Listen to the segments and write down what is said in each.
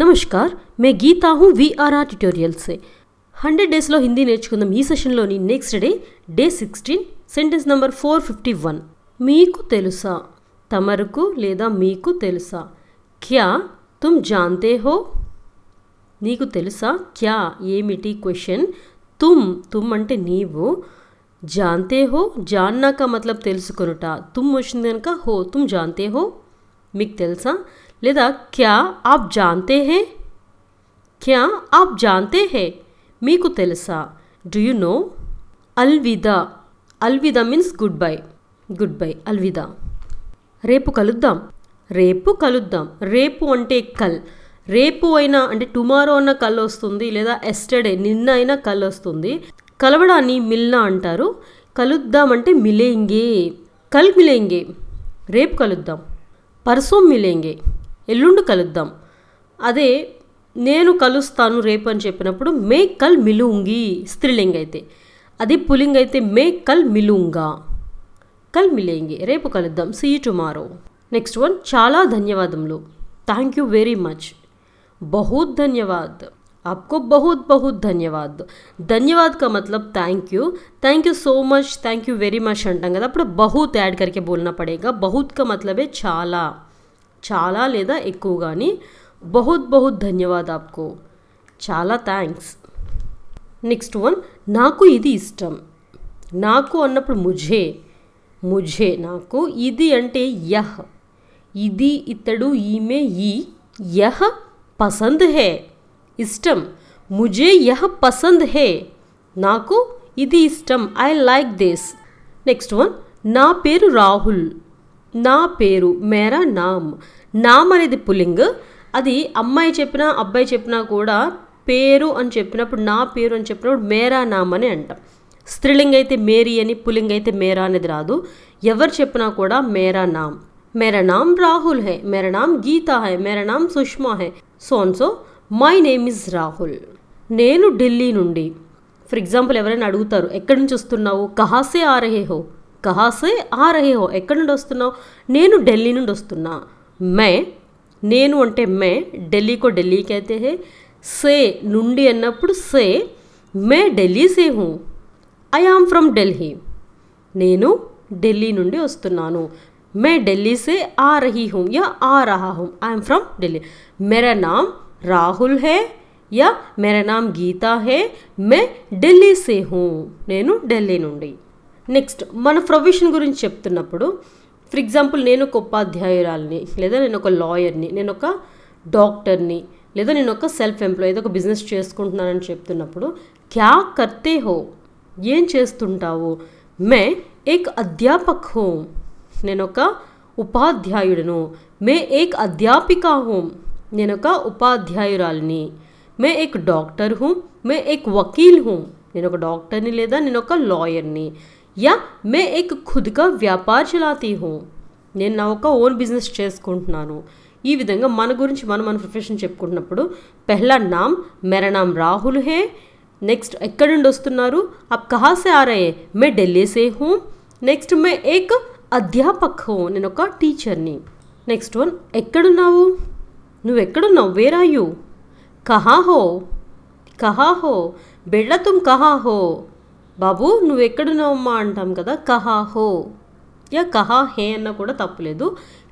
నమస్కార్ మే గీతా హూ वी आर సే హండ్రెడ్ డేస్లో హిందీ నేర్చుకుందాం ఈ సెషన్లోని next day day sixteen sentence number four fifty one మీకు తెలుసా తమరుకు లేదా మీకు తెలుసా క్యా తుమ్ జాన్తే హో నీకు తెలుసా క్యా ఏమిటి క్వశ్చన్ తుమ్ తుమ్ అంటే నీవు జాన్తే హో జాన్నాక మతలబ్ తెలుసుకొనుట తుమ్ వచ్చింది కనుక హో తుమ్ జాన్తే హో మీకు తెలుసా లేదా క్యా ఆప్ జాంతే హే క్యా ఆప్ జాంతే హే మీకు తెలుసా డూ యు నో అల్విదా అల్విదా means goodbye goodbye అల్విదా రేపు కలుద్దాం రేపు కలుద్దాం రేపు అంటే కల్ రేపు అయినా అంటే టుమారో అన్న కల్ వస్తుంది లేదా ఎస్టర్డే నిన్న అయినా కల్ వస్తుంది కలవడాన్ని మిల్నా అంటారు కలుద్దాం అంటే మిలేంగే కల్ మిలేంగే రేపు కలుద్దాం పరసో మిలేంగే ఎల్లుండి కలుద్దాం అదే నేను కలుస్తాను రేపు అని చెప్పినప్పుడు మే కల్ మిలుంగి స్త్రీలింగ్ అయితే అది పులింగ్ అయితే మే కల్ మిలుంగా కల్ మిలేంగి రేపు కలుద్దాం సీ టుమారో నెక్స్ట్ వన్ చాలా ధన్యవాదములు థ్యాంక్ యూ వెరీ మచ్ బహుత్ ధన్యవాద్ आपको बहुत बहुत धन्यवाद धन्यवाद का मतलब thank you thank you so much thank you very much अटा अब बहुत ऐड करके बोलना पड़ेगा बहुत का मतलब है चाला चाला लेदा एक्वगा बहुत बहुत धन्यवाद आपको चाला थैंक्स नेक्स्ट वन नाकू इधी ना को अ मुझे मुझे नाकू इधी अंटे यह इधी इतड़ ई यह पसंद है ఇష్టం ముజే యహ పసంద్ హే నాకు ఇది ఇష్టం I like this next one నా పేరు రాహుల్ నా పేరు మేరా నామ్ నామ్ అనేది పులింగ్ అది అమ్మాయి చెప్పినా అబ్బాయి చెప్పినా కూడా పేరు అని చెప్పినప్పుడు నా పేరు అని చెప్పినప్పుడు మేరా నామ్ అని అంటాం స్త్రీలింగ్ అయితే మేరీ అని పులింగ్ అయితే మేరా అనేది రాదు ఎవరు చెప్పినా కూడా మేరా నామ్ మేరా నామ్ రాహుల్ హే మేరా నామ్ గీతా హే మేరా నామ్ సుష్మా హే సోన్సో మై నేమ్ ఇస్ రాహుల్ నేను ఢిల్లీ నుండి ఫర్ ఎగ్జాంపుల్ ఎవరైనా అడుగుతారు ఎక్కడి నుంచి వస్తున్నావు కహాసే ఆ రహే హో కహాసే ఆ రహే హో ఎక్కడి నుండి వస్తున్నావు నేను ఢిల్లీ నుండి వస్తున్నా మే నేను అంటే మే ఢిల్లీకో ఢిల్లీకి అయితే హే సే నుండి అన్నప్పుడు సే మే ఢిల్లీ సే హూ ఐ ఆమ్ ఫ్రమ్ ఢిల్లీ నేను ఢిల్లీ నుండి వస్తున్నాను మే ఢిల్లీ సే ఆ రహీ హూం యా ఆ రహా హూం ఐఎమ్ ఫ్రమ్ ఢిల్లీ మేరా నామ్ రాహుల్ హే యా మేరా నామ్ గీతా హే మే ఢిల్లీ సే హూ నేను ఢిల్లీ నుండి నెక్స్ట్ మన ప్రొఫెషన్ గురించి చెప్తున్నప్పుడు ఫర్ ఎగ్జాంపుల్ నేను ఒక ఉపాధ్యాయురాలని లేదా నేను ఒక లాయర్ని నేను ఒక డాక్టర్ని లేదా నేను ఒక సెల్ఫ్ ఎంప్లాయ్ ఏదో ఒక బిజినెస్ చేసుకుంటున్నానని చెప్తున్నప్పుడు క్యా కర్తే హో ఏం చేస్తుంటావు మే ఏక్ అధ్యాపక్ హోం నేను ఒక ఉపాధ్యాయుడును మే ఏక్ అధ్యాపిక హోం నేను ఒక ఉపాధ్యాయురాలిని మే ఏక్ డాక్టర్ హూ మే ఏక్ వకీల్ హూ నేను ఒక డాక్టర్ని లేదా నేను ఒక లాయర్ని యా మే ఏక్ ఖుద్గా వ్యాపార్ చలాతి హూ నేను నా ఒక ఓన్ బిజినెస్ చేసుకుంటున్నాను ఈ విధంగా మన గురించి మనం మన ప్రొఫెషన్ చెప్పుకుంటున్నప్పుడు పెహ్లా నామ్ మేరా నామ్ రాహుల్ హే నెక్స్ట్ ఎక్కడి నుండి వస్తున్నారు అప్ కహాసే ఆరయే మే ఢిల్లీ సే హూ నెక్స్ట్ మే ఏక్ అధ్యాపక్ హూ నేను ఒక టీచర్ని నెక్స్ట్ వన్ ఎక్కడున్నావు నువ్వెక్కడున్నావు వేరాయు కహాహో కహాహో బెళ్ళతుం కహాహో బాబు నువ్వెక్కడున్నావమ్మా అంటాం కదా కహాహో యా కహా హే అన్న కూడా తప్పులేదు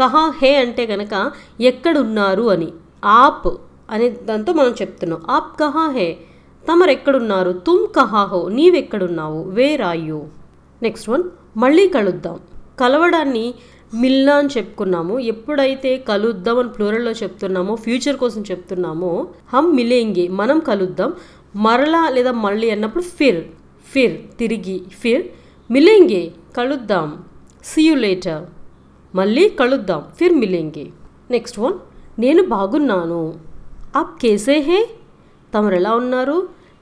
కహా హే అంటే కనుక ఎక్కడున్నారు అని ఆప్ అనే దాంతో మనం చెప్తున్నాం ఆప్ కహా హే తమరు ఎక్కడున్నారు తుమ్ కహాహో నీవెక్కడున్నావు where are you next one మళ్ళీ కలుద్దాం కలవడాన్ని మిల్లా అని చెప్పుకున్నాము ఎప్పుడైతే కలుద్దాం అని ప్లూరల్లో చెప్తున్నామో ఫ్యూచర్ కోసం చెప్తున్నామో హమ్ మిలేంగే మనం కలుద్దాం మరలా లేదా మళ్ళీ అన్నప్పుడు ఫిర్ ఫిర్ తిరిగి ఫిర్ మిలేంగి కలుద్దాం సియు లేటర్ మళ్ళీ కలుద్దాం ఫిర్ మిలేంగి నెక్స్ట్ వన్ నేను బాగున్నాను ఆప్ కేసే హే తమరు ఎలా ఉన్నారు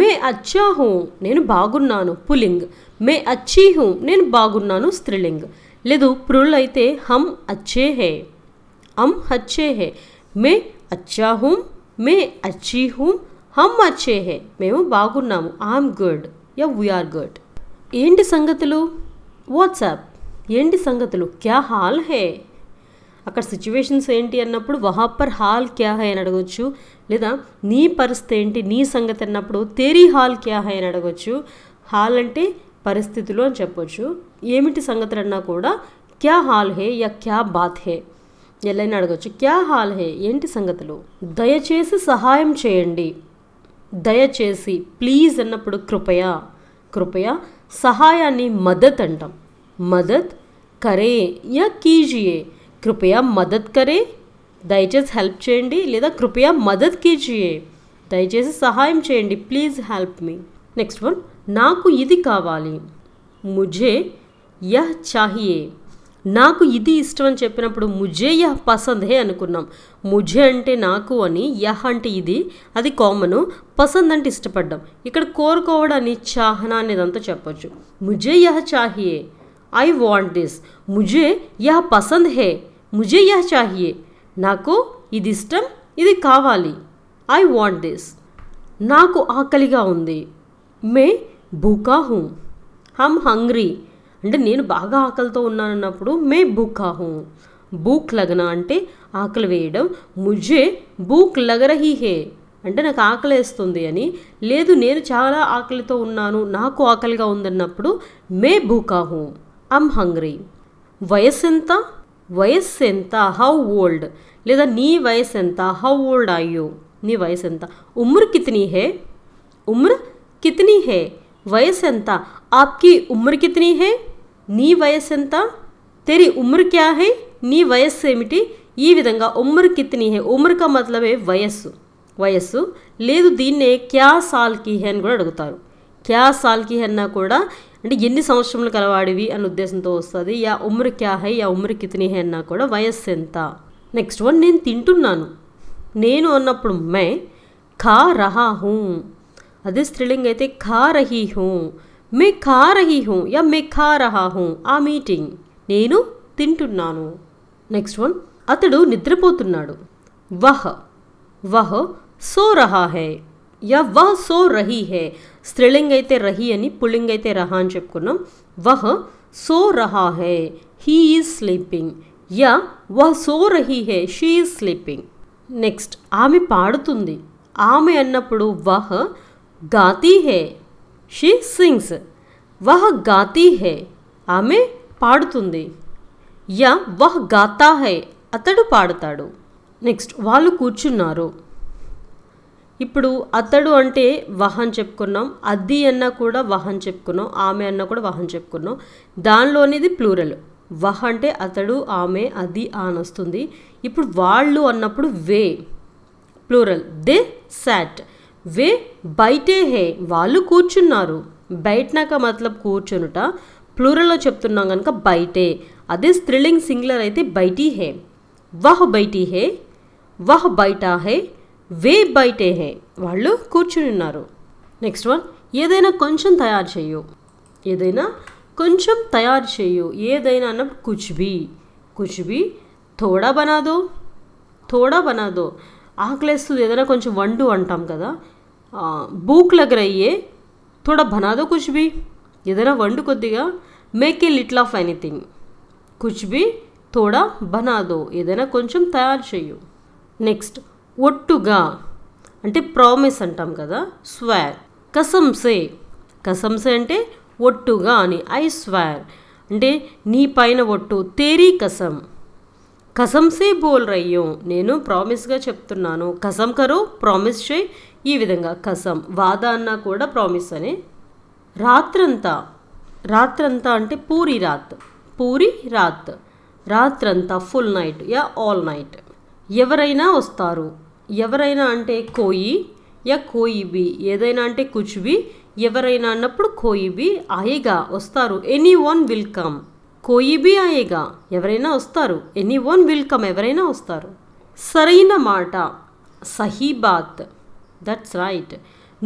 మే అచ్చాహు నేను బాగున్నాను పులింగ్ మే అచ్చీహు నేను బాగున్నాను స్త్రీలింగ్ లేదు ప్రుల్ అయితే హమ్ అచ్చే హే అమ్ అచ్చే హే మే అచ్చా హూం మే అచ్చీ హూం హమ్ అచ్చే హే మేము బాగున్నాము ఐఎమ్ గుడ్ యా వీఆర్ గుడ్ ఏంటి సంగతులు వాట్సాప్ ఏంటి సంగతులు క్యా హాల్ హే అక్కడ సిచ్యువేషన్స్ ఏంటి అన్నప్పుడు వహాపర్ హాల్ క్యా హై అని అడగచ్చు లేదా నీ పరిస్థితి ఏంటి నీ సంగతి అన్నప్పుడు తేరీ హాల్ క్యా హై అని అడగచ్చు హాల్ అంటే పరిస్థితులు అని చెప్పొచ్చు ఏమిటి సంగతి అన్నా కూడా క్యా హాల్ హే యా క్యా బాత్ హే ఎల్లైనా అడగచ్చు క్యా హాల్ హే ఏంటి సంగతులు దయచేసి సహాయం చేయండి దయచేసి ప్లీజ్ అన్నప్పుడు కృపయా కృపయా సహాయాన్ని మదత్ అంటాం మదత్ కరే యా కీజియే కృపయా మదత్ కరే దయచేసి హెల్ప్ చేయండి లేదా కృపయా మదత్ కీజియే దయచేసి సహాయం చేయండి please help me next one నాకు ఇది కావాలి ముజే యహ్ చాహియే నాకు ఇది ఇష్టం అని చెప్పినప్పుడు ముజే యహ్ పసంద్ హే అనుకున్నాం ముజే అంటే నాకు అని యహ్ అంటే ఇది అది కామను పసంద్ అంటే ఇష్టపడ్డాం ఇక్కడ కోరుకోవడాన్ని చాహన అనేదంతా చెప్పొచ్చు ముజే యహ్ చాహియే ఐ వాంట్ దిస్ ముజే యహ్ పసంద్ హే ముజే యహ్ చాహియే నాకు ఇది ఇష్టం ఇది కావాలి ఐ వాంట్ దిస్ నాకు ఆకలిగా ఉంది మే భూకా హమ్ హంగ్రీ అంటే నేను బాగా ఆకలితో ఉన్నానన్నప్పుడు మే భూఖా హూ భూక్ లగన అంటే ఆకలి వేయడం ముజే భూక్ లగరహీ హే అంటే నాకు ఆకలి వేస్తుంది అని లేదు నేను చాలా ఆకలితో ఉన్నాను నాకు ఆకలిగా ఉందన్నప్పుడు మే భూకా హూ ఐమ్ హంగ్రీ వయస్సు ఎంత వయస్సు ఎంత హౌ ఓల్డ్ లేదా నీ వయసు ఎంత హౌ ఓల్డ్ అయ్యో నీ వయసు ఎంత ఉమ్ర కితనీ హే ఉమ్ర కితనీ హే వయసు ఎంత ఆప్కి ఉమ్ర కితనీ హే నీ ఎంత తెరి ఉమ్ర క్యా హై నీ వయస్సు ఏమిటి ఈ విధంగా ఉమ్మర్ కిత్ని హే ఉమ్మర్ కా మతలబే వయస్సు వయస్సు లేదు దీన్నే క్యా సాల్కి హే అని కూడా అడుగుతారు క్యా సాల్కి హే అన్నా కూడా అంటే ఎన్ని సంవత్సరములు కలవాడివి అన్న ఉద్దేశంతో వస్తుంది యా ఉమ్ర క్యా హై యా ఉమ్ర కిత్ని హే అన్నా కూడా వయస్సు ఎంత నెక్స్ట్ వన్ నేను తింటున్నాను నేను అన్నప్పుడు మే ఖా రహా హూ అదే స్త్రీలింగ్ అయితే ఖా రహీ హూ మే ఖా రహీ హూ యా మే ఖా రహా హూ ఆ మీటింగ్ నేను తింటున్నాను నెక్స్ట్ వన్ అతడు నిద్రపోతున్నాడు వహ్ వహ్ సో రహా హే యా వహ్ సో రహీ హే స్త్రీలింగ్ అయితే రహీ అని పుల్లింగ్ అయితే రహా అని చెప్పుకున్నాం వహ్ సో రహా హే హీ ఈజ్ స్లీపింగ్ యా వహ్ సో రహీ హే షీ ఈజ్ స్లీపింగ్ నెక్స్ట్ ఆమె పాడుతుంది ఆమె అన్నప్పుడు వహ్ గాతీ హే షీ సింగ్స్ వహ్ గాతి హే ఆమె పాడుతుంది యా వహ్ గాతా హే అతడు పాడతాడు నెక్స్ట్ వాళ్ళు కూర్చున్నారు ఇప్పుడు అతడు అంటే వహన్ చెప్పుకున్నాం అది అన్న కూడా వహన్ చెప్పుకున్నాం ఆమె అన్న కూడా వహన్ చెప్పుకున్నాం దానిలో అనేది ప్లూరల్ వహ అంటే అతడు ఆమె అది అని వస్తుంది ఇప్పుడు వాళ్ళు అన్నప్పుడు వే ప్లూరల్ దే శాట్ వే బయటే హే వాళ్ళు కూర్చున్నారు బయటనాక మతలబ్ కూర్చునుట ప్లూరల్లో చెప్తున్నాం కనుక బయటే అదే స్త్రీలింగ్ సింగులర్ అయితే బయటి హే వహ్ బయటి హే వహ్ బయట హే వే బయటే హే వాళ్ళు కూర్చుని ఉన్నారు నెక్స్ట్ వన్ ఏదైనా కొంచెం తయారు చేయు ఏదైనా కొంచెం తయారు చేయు ఏదైనా అన్నప్పుడు కుచ్బీ కుచ్బీ థోడా బనాదో థోడా బనాదో ఆకలేస్తుంది ఏదైనా కొంచెం వండు అంటాం కదా భూక్ లగ్ అయ్యే థోడా బనాదో కుచ్ బి ఏదైనా వండు కొద్దిగా make a little of anything కుచ్ బి థోడా బనాదో ఏదైనా కొంచెం తయారు చేయు నెక్స్ట్ ఒట్టుగా అంటే ప్రామిస్ అంటాం కదా స్వేర్ కసంసే కసంసే అంటే ఒట్టుగా అని ఐ స్వేర్ అంటే నీ పైన ఒట్టు తేరీ కసం కసంసే బోల్ రయ్యం నేను ప్రామిస్గా చెప్తున్నాను కసం కరో ప్రామిస్ చేయి ఈ విధంగా కసం వాద అన్నా కూడా ప్రామిస్ అని రాత్రంతా రాత్రంతా అంటే పూరి రాత్ పూరి రాత్ రాత్రంతా ఫుల్ నైట్ యా ఆల్ నైట్ ఎవరైనా వస్తారు ఎవరైనా అంటే కోయి యా కోయిబి ఏదైనా అంటే కుచుబి ఎవరైనా అన్నప్పుడు కోయిబి ఆయిగా వస్తారు ఎనీ వన్ విల్ కమ్ కోయి బి ఆయేగా ఎవరైనా వస్తారు ఎనీ వన్ విల్ కమ్ ఎవరైనా వస్తారు సరైన మాట సహీ బాత్ దట్స్ రైట్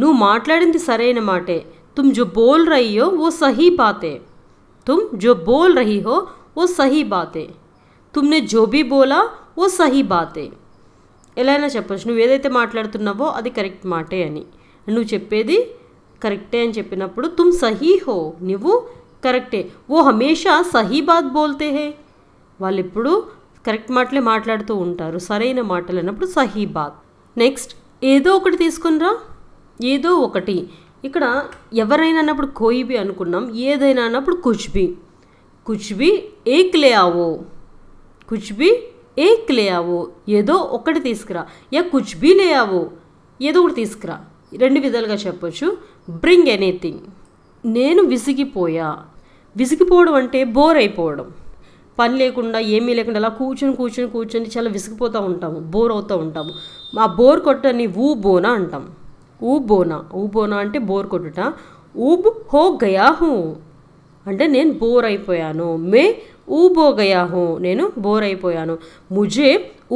నువ్వు మాట్లాడింది సరైన మాటే తుమ్ జో బోల్ రహీ ఓ సహీ బాతే తుమ్ జో బోల్ రహీ హో ఓ సహీ బాతే తుమ్నే జో బీ బోలా ఓ సహీ బాతే ఎలా అయినా చెప్పచ్చు నువ్వు ఏదైతే మాట్లాడుతున్నావో అది కరెక్ట్ మాటే అని నువ్వు చెప్పేది కరెక్టే అని చెప్పినప్పుడు తుమ్ సహీ హో నువ్వు కరెక్టే ఓ హమేషా సహీ బాత్ బోల్తే హే వాళ్ళు ఎప్పుడు కరెక్ట్ మాటలే మాట్లాడుతూ ఉంటారు సరైన మాటలు అన్నప్పుడు సహీ బాత్ నెక్స్ట్ ఏదో ఒకటి తీసుకునిరా ఏదో ఒకటి ఇక్కడ ఎవరైనా అన్నప్పుడు కోయిబి అనుకున్నాం ఏదైనా అన్నప్పుడు కుచ్బి కుచ్బి ఏక్ లే ఆవో కుచ్బి ఏక్ లే ఆవో ఏదో ఒకటి తీసుకురా యా కుచ్బి లే ఆవో ఏదో ఒకటి తీసుకురా రెండు విధాలుగా చెప్పొచ్చు బ్రింగ్ ఎనీథింగ్ నేను విసిగిపోయా విసిగిపోవడం అంటే బోర్ అయిపోవడం పని లేకుండా ఏమీ లేకుండా అలా కూర్చొని కూర్చొని కూర్చొని చాలా విసిగిపోతూ ఉంటాము బోర్ అవుతూ ఉంటాము ఆ బోర్ కొట్టని ఊ బోనా అంటాం ఊ బోనా ఊ బోనా అంటే బోర్ కొట్టుట ఊబ్ హో గయాహు అంటే నేను బోర్ అయిపోయాను మే ఊబో గయా నేను బోర్ అయిపోయాను ముజే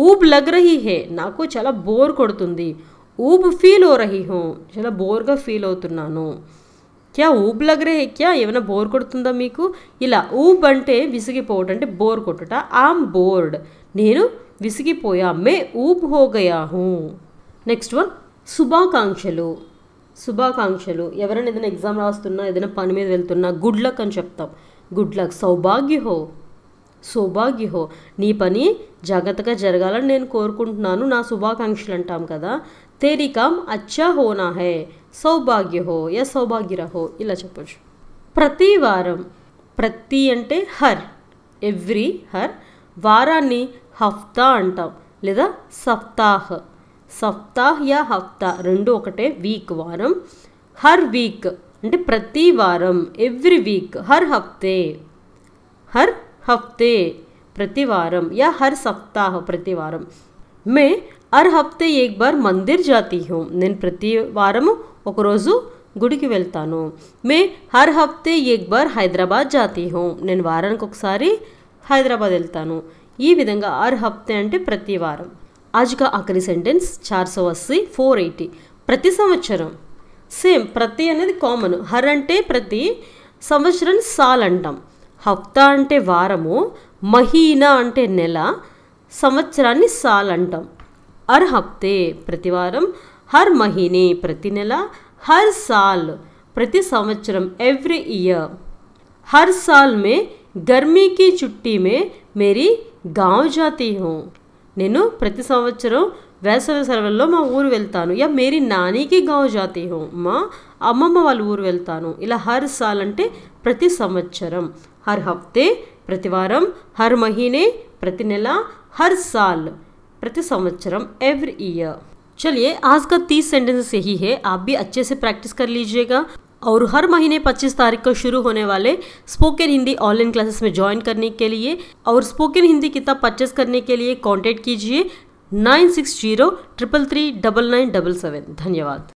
ఊబ్ లగ్ రహీ హే నాకు చాలా బోర్ కొడుతుంది ఊబ్ ఫీల్ ఓ రహీ హో చాలా బోర్గా ఫీల్ అవుతున్నాను క్యా ఊబ్ లగ్ రే క్యా ఏమైనా బోర్ కొడుతుందా మీకు ఇలా ఊబ్ అంటే విసిగిపోవడం అంటే బోర్ కొట్టుట ఆమ్ బోర్డ్ నేను విసిగిపోయా మే ఊబ్ హోగయా హూ నెక్స్ట్ వన్ శుభాకాంక్షలు శుభాకాంక్షలు ఎవరైనా ఏదైనా ఎగ్జామ్ రాస్తున్నా ఏదైనా పని మీద వెళ్తున్నా గుడ్ లక్ అని చెప్తాం గుడ్ లక్ సౌభాగ్యహో సౌభాగ్యహో నీ పని జాగ్రత్తగా జరగాలని నేను కోరుకుంటున్నాను నా శుభాకాంక్షలు అంటాం కదా తేరికాం అచ్చా హోనా హే సౌభాగ్యహో యా సౌభాగ్యరహో ఇలా చెప్పచ్చు ప్రతి వారం ప్రతి అంటే హర్ ఎవ్రీ హర్ వారాన్ని హఫ్తా అంటాం లేదా సప్తాహ్ సప్తాహ్ యా హఫ్తా రెండు ఒకటే వీక్ వారం హర్ వీక్ అంటే ప్రతి వారం ఎవ్రీ వీక్ హర్ హఫ్తే హర్ హఫ్తే ప్రతి వారం యా హర్ సప్తాహ్ ప్రతి వారం మే హర్ హఫ్తే ఏక్ బార్ మందిర్ జాతీ నేను ప్రతి వారము ఒకరోజు గుడికి వెళ్తాను మే హర్ హఫ్తే ఎక్ బార్ హైదరాబాద్ జాతీ హోం నేను వారానికి ఒకసారి హైదరాబాద్ వెళ్తాను ఈ విధంగా హర్ హఫ్తే అంటే ప్రతి వారం ఆజ్గా ఆఖరి సెంటెన్స్ చార్ సో అస్సీ ఫోర్ ఎయిటీ ప్రతి సంవత్సరం సేమ్ ప్రతి అనేది కామన్ హర్ అంటే ప్రతి సంవత్సరం సాల్ అంటాం హఫ్తా అంటే వారము మహీనా అంటే నెల సంవత్సరాన్ని సాల్ అంటాం అర్ హప్తే ప్రతివారం హర్ మహీనే ప్రతి నెల హర్ సాల్ ప్రతి సంవత్సరం ఎవ్రీ ఇయర్ హర్ సాల్ మే గర్మీ కి చుట్టి మే మేరీ గావ్ జాతి హూ నేను ప్రతి సంవత్సరం వేసవి సెలవుల్లో మా ఊరు వెళ్తాను యా మేరీ నానీకి గావ్ జాతి హూ మా అమ్మమ్మ వాళ్ళ ఊరు వెళ్తాను ఇలా హర్ సాల్ అంటే ప్రతి సంవత్సరం హర్ హఫ్తే ప్రతివారం హర్ మహీనే ప్రతి నెల హర్ సాల్ प्रति संवत्सरम एवरी ईयर चलिए आज का तीस सेंटेंस यही है आप भी अच्छे से प्रैक्टिस कर लीजिएगा और हर महीने 25 तारीख को शुरू होने वाले स्पोकन हिंदी ऑनलाइन क्लासेस में ज्वाइन करने के लिए और स्पोकन हिंदी किताब परचेस करने के लिए कॉन्टैक्ट कीजिए nine six zero triple three double nine double seven धन्यवाद